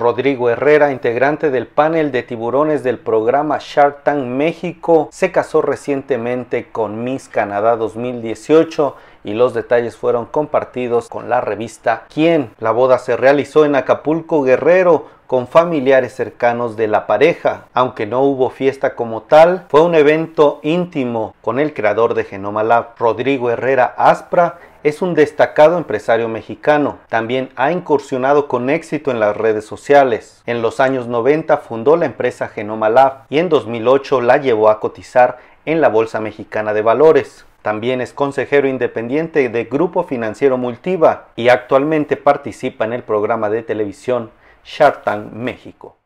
Rodrigo Herrera, integrante del panel de tiburones del programa Shark Tank México, se casó recientemente con Miss Canadá 2018 y los detalles fueron compartidos con la revista Quién. La boda se realizó en Acapulco Guerrero con familiares cercanos de la pareja. Aunque no hubo fiesta como tal, fue un evento íntimo con el creador de Genoma Lab, Rodrigo Herrera Aspra, es un destacado empresario mexicano. También ha incursionado con éxito en las redes sociales. En los años 90 fundó la empresa Genoma Lab y en 2008 la llevó a cotizar en la Bolsa Mexicana de Valores. También es consejero independiente de Grupo Financiero Multiva y actualmente participa en el programa de televisión Shartan México.